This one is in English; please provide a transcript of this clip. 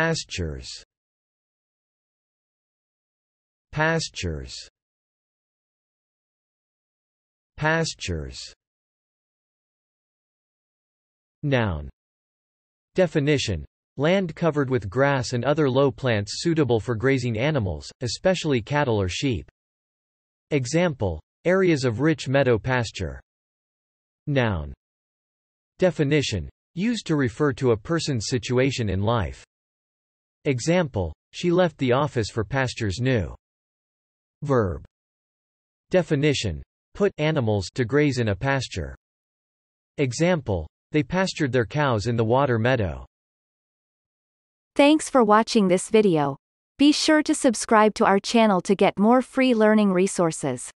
Pastures Pastures Pastures Noun Definition Land covered with grass and other low plants suitable for grazing animals, especially cattle or sheep. Example, areas of rich meadow pasture. Noun. Definition, used to refer to a person's situation in life. Example, she left the office for pastures new. Verb. Definition. Put animals to graze in a pasture. Example, they pastured their cows in the water meadow. Thanks for watching this video. Be sure to subscribe to our channel to get more free learning resources.